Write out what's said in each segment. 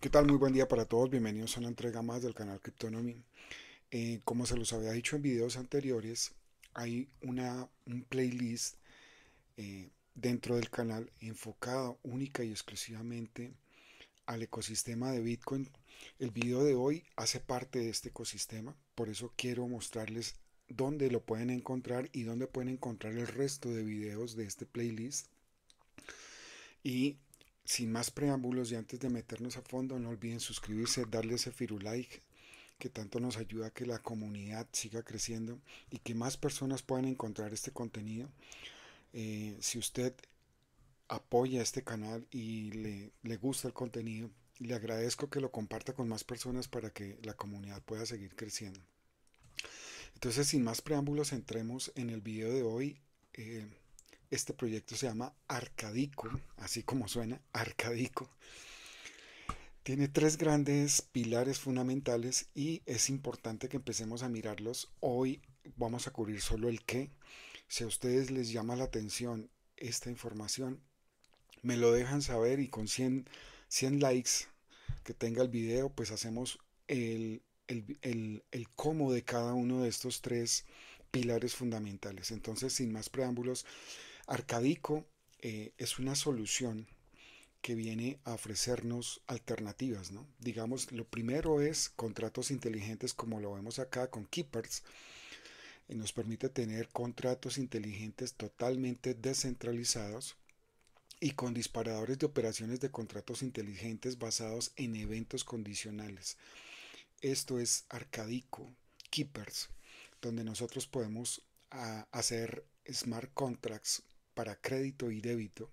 ¿Qué tal? Muy buen día para todos. Bienvenidos a una entrega más del canal Cryptonomy. Eh, como se los había dicho en videos anteriores, hay una, un playlist eh, dentro del canal enfocado única y exclusivamente al ecosistema de Bitcoin. El video de hoy hace parte de este ecosistema, por eso quiero mostrarles dónde lo pueden encontrar y dónde pueden encontrar el resto de videos de este playlist. Y sin más preámbulos y antes de meternos a fondo, no olviden suscribirse, darle ese firulike que tanto nos ayuda a que la comunidad siga creciendo y que más personas puedan encontrar este contenido. Eh, si usted apoya este canal y le, gusta el contenido, le agradezco que lo comparta con más personas para que la comunidad pueda seguir creciendo. Entonces, sin más preámbulos, entremos en el video de hoy. Eh, este proyecto se llama Arcadico, así como suena, Arcadico. Tiene tres grandes pilares fundamentales y es importante que empecemos a mirarlos. Hoy vamos a cubrir solo el qué. Si a ustedes les llama la atención esta información, me lo dejan saber y con 100, likes que tenga el video, pues hacemos el, el cómo de cada uno de estos tres pilares fundamentales. Entonces, sin más preámbulos, Arcadico eh, es una solución que viene a ofrecernos alternativas, Digamos, lo primero es contratos inteligentes como lo vemos acá con Keepers. Eh, nos permite tener contratos inteligentes totalmente descentralizados y con disparadores de operaciones de contratos inteligentes basados en eventos condicionales. Esto es Arcadico, Keepers, donde nosotros podemos ah, hacer smart contracts para crédito y débito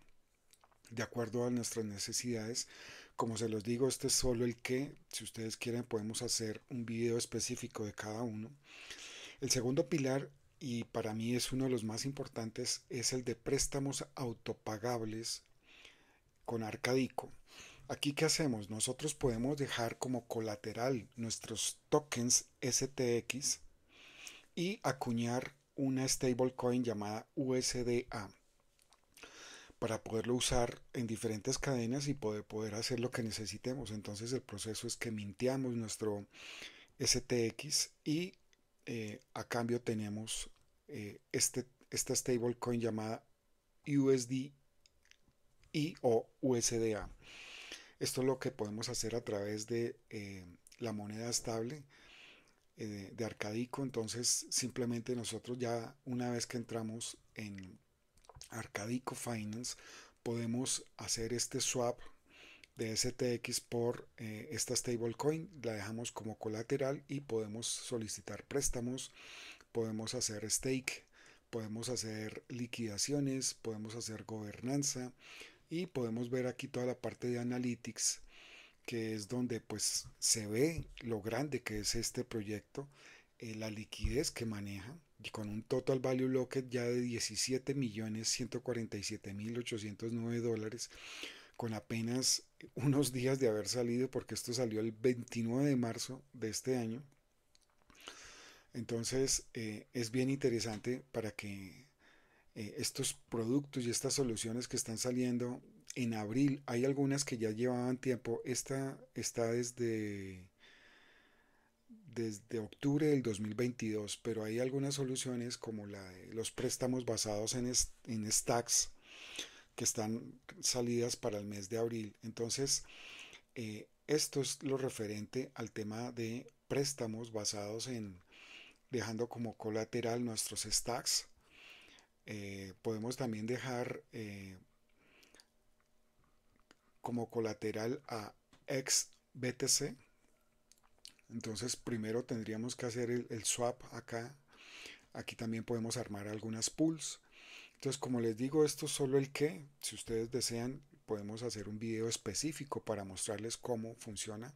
de acuerdo a nuestras necesidades. Como se los digo, este es solo el que, si ustedes quieren, podemos hacer un video específico de cada uno. El segundo pilar, y para mí es uno de los más importantes, es el de préstamos autopagables con Arcadico. Aquí, ¿qué hacemos? Nosotros podemos dejar como colateral nuestros tokens STX y acuñar una stablecoin llamada USDA para poderlo usar en diferentes cadenas y poder, poder hacer lo que necesitemos. Entonces el proceso es que minteamos nuestro STX y eh, a cambio tenemos eh, este, esta stablecoin llamada USD y o USDA. Esto es lo que podemos hacer a través de eh, la moneda estable de Arcadico. Entonces simplemente nosotros ya una vez que entramos en Arcadico Finance podemos hacer este swap de STX por eh, esta stablecoin, la dejamos como colateral y podemos solicitar préstamos, podemos hacer stake, podemos hacer liquidaciones, podemos hacer gobernanza y podemos ver aquí toda la parte de analytics que es donde pues se ve lo grande que es este proyecto, eh, la liquidez que maneja con un total value locket ya de 17.147.809 dólares, con apenas unos días de haber salido, porque esto salió el 29 de marzo de este año. Entonces eh, es bien interesante para que eh, estos productos y estas soluciones que están saliendo en abril, hay algunas que ya llevaban tiempo, esta está desde desde octubre del 2022, pero hay algunas soluciones como la de los préstamos basados en, en stacks que están salidas para el mes de abril. Entonces, eh, esto es lo referente al tema de préstamos basados en dejando como colateral nuestros stacks. Eh, podemos también dejar eh, como colateral a XBTC entonces primero tendríamos que hacer el, swap acá. Aquí también podemos armar algunas pools. Entonces como les digo, esto es solo el que. Si ustedes desean, podemos hacer un video específico para mostrarles cómo funciona.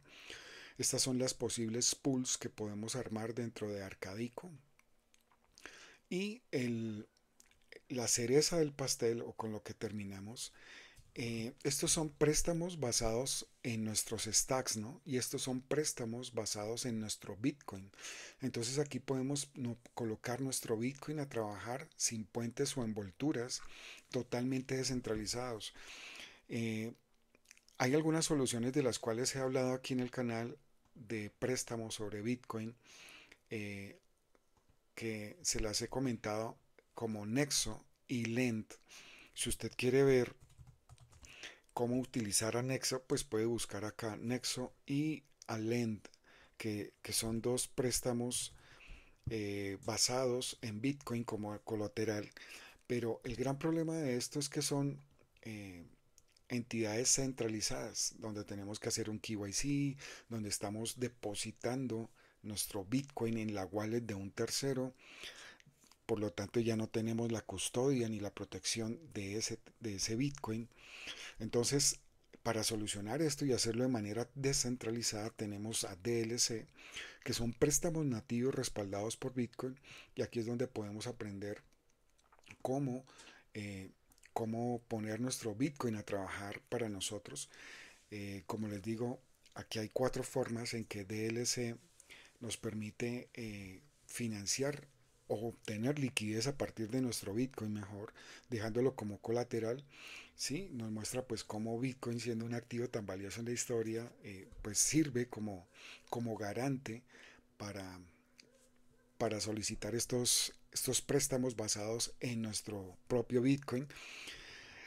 Estas son las posibles pools que podemos armar dentro de Arcadico. Y la cereza del pastel o con lo que terminamos eh, estos son préstamos basados en nuestros stacks, ¿no? Y estos son préstamos basados en nuestro Bitcoin. Entonces aquí podemos colocar nuestro Bitcoin a trabajar sin puentes o envolturas, totalmente descentralizados. Eh, hay algunas soluciones de las cuales he hablado aquí en el canal de préstamos sobre Bitcoin eh, que se las he comentado como Nexo y Lend. Si usted quiere ver cómo utilizar a Nexo, pues puede buscar acá Nexo y Alend, que, que son dos préstamos eh, basados en Bitcoin como colateral. Pero el gran problema de esto es que son eh, entidades centralizadas, donde tenemos que hacer un KYC, donde estamos depositando nuestro Bitcoin en la wallet de un tercero por lo tanto ya no tenemos la custodia ni la protección de ese, de ese Bitcoin. Entonces, para solucionar esto y hacerlo de manera descentralizada, tenemos a DLC, que son préstamos nativos respaldados por Bitcoin, y aquí es donde podemos aprender cómo, eh, cómo poner nuestro Bitcoin a trabajar para nosotros. Eh, como les digo, aquí hay cuatro formas en que DLC nos permite eh, financiar o obtener liquidez a partir de nuestro Bitcoin mejor, dejándolo como colateral, ¿sí? nos muestra pues cómo Bitcoin siendo un activo tan valioso en la historia, eh, pues sirve como, como garante para, para solicitar estos, estos préstamos basados en nuestro propio Bitcoin.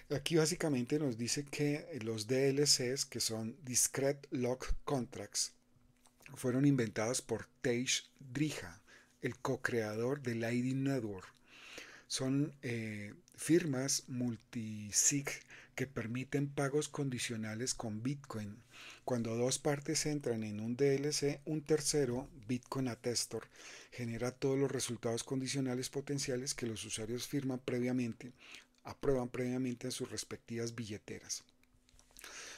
Aquí básicamente nos dice que los DLCs, que son Discrete Lock Contracts, fueron inventados por tage Drija, el co-creador de Lightning Network. Son eh, firmas multisig que permiten pagos condicionales con Bitcoin. Cuando dos partes entran en un DLC, un tercero, Bitcoin Attestor, genera todos los resultados condicionales potenciales que los usuarios firman previamente, aprueban previamente en sus respectivas billeteras.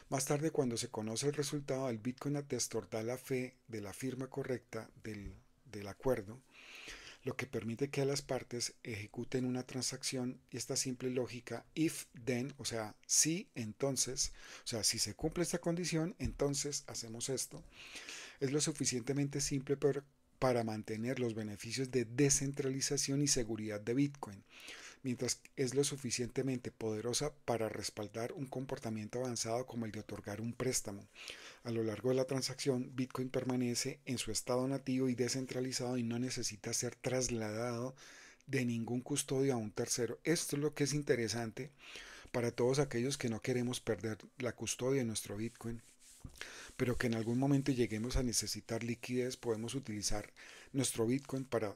Más tarde, cuando se conoce el resultado, el Bitcoin Attestor da la fe de la firma correcta del, del acuerdo lo que permite que las partes ejecuten una transacción y esta simple lógica if then, o sea, si entonces, o sea, si se cumple esta condición, entonces hacemos esto, es lo suficientemente simple para, para mantener los beneficios de descentralización y seguridad de Bitcoin mientras es lo suficientemente poderosa para respaldar un comportamiento avanzado como el de otorgar un préstamo. A lo largo de la transacción, Bitcoin permanece en su estado nativo y descentralizado y no necesita ser trasladado de ningún custodio a un tercero. Esto es lo que es interesante para todos aquellos que no queremos perder la custodia de nuestro Bitcoin, pero que en algún momento lleguemos a necesitar liquidez, podemos utilizar nuestro Bitcoin para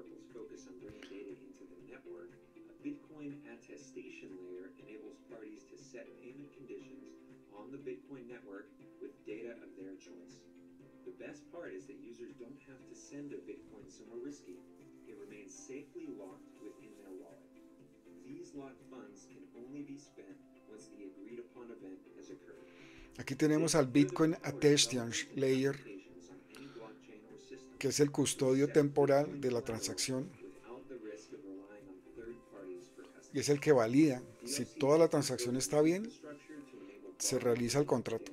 Oracle's focus on bringing data into the network, a Bitcoin attestation layer enables parties to set payment conditions on the Bitcoin network with data of their choice. The best part is that users don't have to send a Bitcoin somewhere risky. It remains safely locked within their wallet. These locked funds can only be spent once the agreed upon event has occurred. Aquí tenemos al Bitcoin Attestation Layer que es el custodio temporal de la transacción y es el que valida si toda la transacción está bien, se realiza el contrato.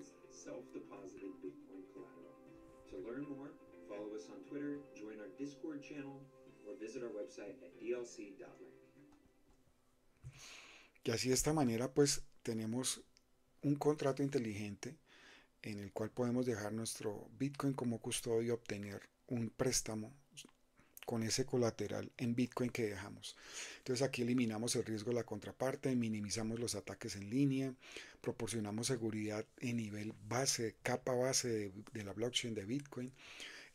Y así de esta manera pues tenemos un contrato inteligente en el cual podemos dejar nuestro Bitcoin como custodio y obtener un préstamo con ese colateral en Bitcoin que dejamos. Entonces aquí eliminamos el riesgo de la contraparte, minimizamos los ataques en línea, proporcionamos seguridad en nivel base, capa base de, la blockchain de Bitcoin.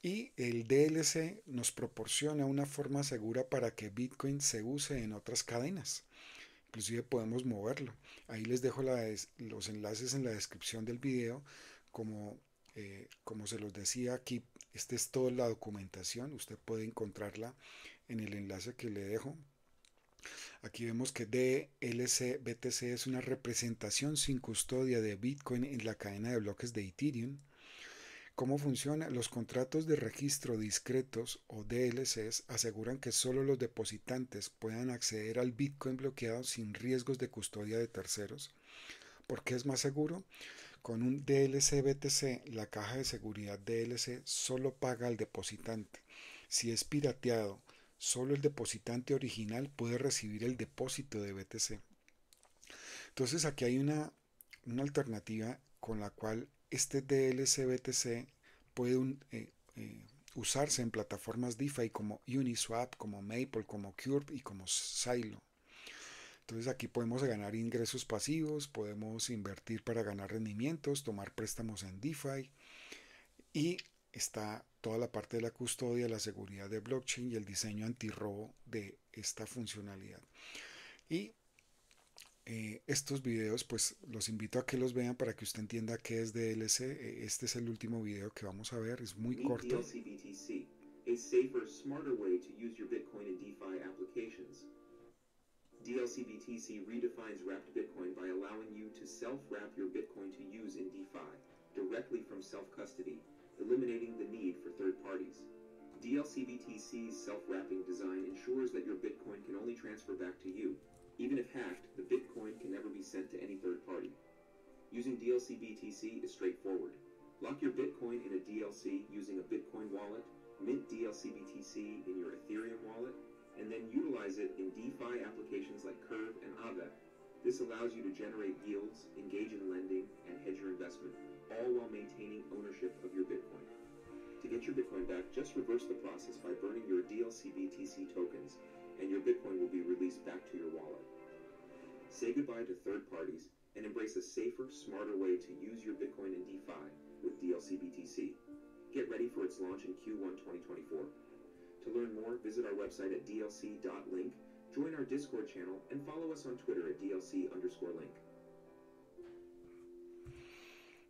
Y el DLC nos proporciona una forma segura para que Bitcoin se use en otras cadenas. Inclusive podemos moverlo. Ahí les dejo los enlaces en la descripción del video. Como, eh, como se los decía, aquí esta es toda la documentación, usted puede encontrarla en el enlace que le dejo. Aquí vemos que DLC BTC es una representación sin custodia de Bitcoin en la cadena de bloques de Ethereum. ¿Cómo funciona? Los contratos de registro discretos o DLCs aseguran que solo los depositantes puedan acceder al Bitcoin bloqueado sin riesgos de custodia de terceros. ¿Por qué es más seguro? Con un DLC BTC, la caja de seguridad DLC solo paga al depositante. Si es pirateado, solo el depositante original puede recibir el depósito de BTC. Entonces aquí hay una, alternativa con la cual este DLC BTC puede eh, eh, usarse en plataformas DeFi como Uniswap, como Maple, como Curve y como Silo. Entonces aquí podemos ganar ingresos pasivos, podemos invertir para ganar rendimientos, tomar préstamos en DeFi y está toda la parte de la custodia, la seguridad de blockchain y el diseño antirrobo de esta funcionalidad. Y eh, estos videos, pues los invito a que los vean para que usted entienda qué es DLC. E, este es el último video que vamos a ver, es muy corto. DLCBTC redefines wrapped Bitcoin by allowing you to self-wrap your Bitcoin to use in DeFi, directly from self-custody, eliminating the need for third parties. DLCBTC's self-wrapping design ensures that your Bitcoin can only transfer back to you. Even if hacked, the Bitcoin can never be sent to any third party. Using DLCBTC is straightforward. Lock your Bitcoin in a DLC using a Bitcoin wallet, mint DLCBTC in your Ethereum wallet, and then utilize it in DeFi applications like Curve and Aave. This allows you to generate yields, engage in lending, and hedge your investment, all while maintaining ownership of your Bitcoin. To get your Bitcoin back, just reverse the process by burning your DLCBTC tokens, and your Bitcoin will be released back to your wallet. Say goodbye to third parties and embrace a safer, smarter way to use your Bitcoin in DeFi with DLCBTC. Get ready for its launch in Q1 2024. To learn more, visit our website at dlc.link, join our Discord channel, and follow us Twitter at dlc_link.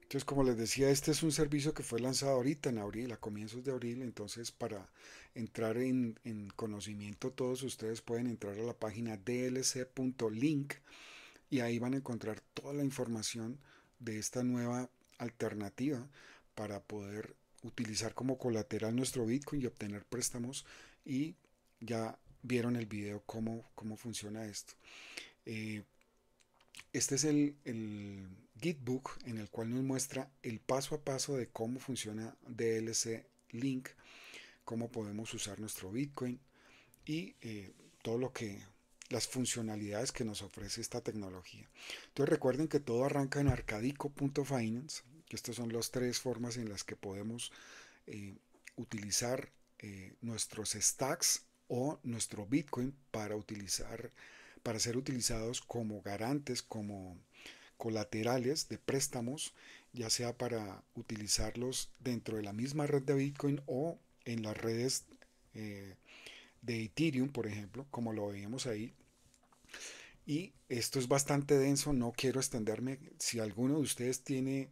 Entonces, como les decía, este es un servicio que fue lanzado ahorita en abril, a comienzos de abril. Entonces, para entrar en, en conocimiento, todos ustedes pueden entrar a la página dlc.link y ahí van a encontrar toda la información de esta nueva alternativa para poder utilizar como colateral nuestro Bitcoin y obtener préstamos y ya vieron el video cómo, cómo funciona esto. Eh, este es el, el Gitbook en el cual nos muestra el paso a paso de cómo funciona DLC Link, cómo podemos usar nuestro Bitcoin y eh, todo lo que las funcionalidades que nos ofrece esta tecnología. Entonces recuerden que todo arranca en arcadico.finance estas son las tres formas en las que podemos eh, utilizar eh, nuestros stacks o nuestro Bitcoin para utilizar, para ser utilizados como garantes, como colaterales de préstamos, ya sea para utilizarlos dentro de la misma red de Bitcoin o en las redes eh, de Ethereum, por ejemplo, como lo veíamos ahí. Y esto es bastante denso, no quiero extenderme. Si alguno de ustedes tiene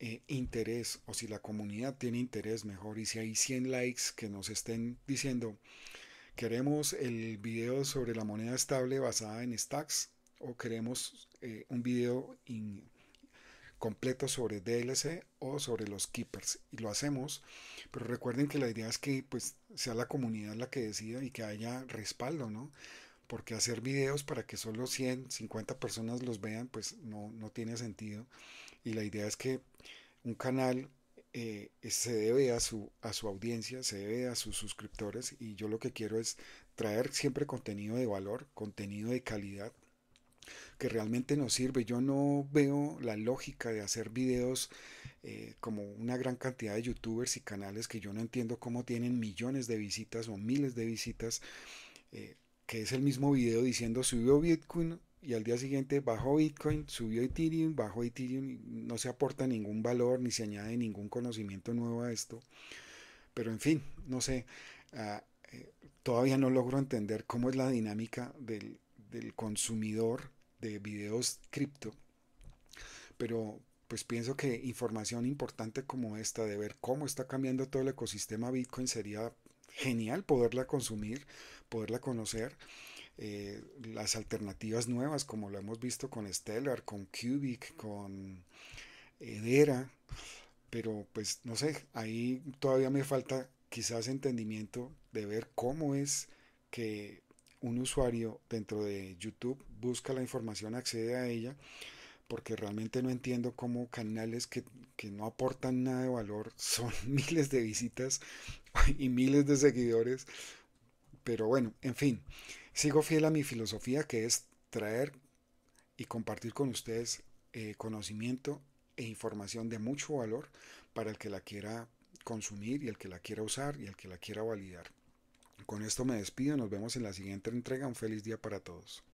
eh, interés o si la comunidad tiene interés mejor y si hay 100 likes que nos estén diciendo queremos el video sobre la moneda estable basada en stacks o queremos eh, un video completo sobre DLC o sobre los keepers y lo hacemos pero recuerden que la idea es que pues sea la comunidad la que decida y que haya respaldo no porque hacer videos para que solo 100, 50 personas los vean, pues no, no tiene sentido y la idea es que un canal eh, se debe a su, a su audiencia, se debe a sus suscriptores y yo lo que quiero es traer siempre contenido de valor, contenido de calidad que realmente nos sirve. Yo no veo la lógica de hacer videos eh, como una gran cantidad de youtubers y canales que yo no entiendo cómo tienen millones de visitas o miles de visitas, eh, que es el mismo video diciendo subió Bitcoin y al día siguiente bajó Bitcoin, subió Ethereum, bajó Ethereum, no se aporta ningún valor ni se añade ningún conocimiento nuevo a esto. Pero en fin, no sé, ah, eh, todavía no logro entender cómo es la dinámica del, del consumidor de videos cripto. Pero pues pienso que información importante como esta, de ver cómo está cambiando todo el ecosistema Bitcoin, sería genial poderla consumir, poderla conocer eh, las alternativas nuevas, como lo hemos visto con Stellar, con Cubic, con Edera, pero pues no sé, ahí todavía me falta quizás entendimiento de ver cómo es que un usuario dentro de YouTube busca la información, accede a ella, porque realmente no entiendo cómo canales que, que, no aportan nada de valor son miles de visitas y miles de seguidores. Pero bueno, en fin, Sigo fiel a mi filosofía que es traer y compartir con ustedes eh, conocimiento e información de mucho valor para el que la quiera consumir y el que la quiera usar y el que la quiera validar. Con esto me despido, nos vemos en la siguiente entrega, un feliz día para todos.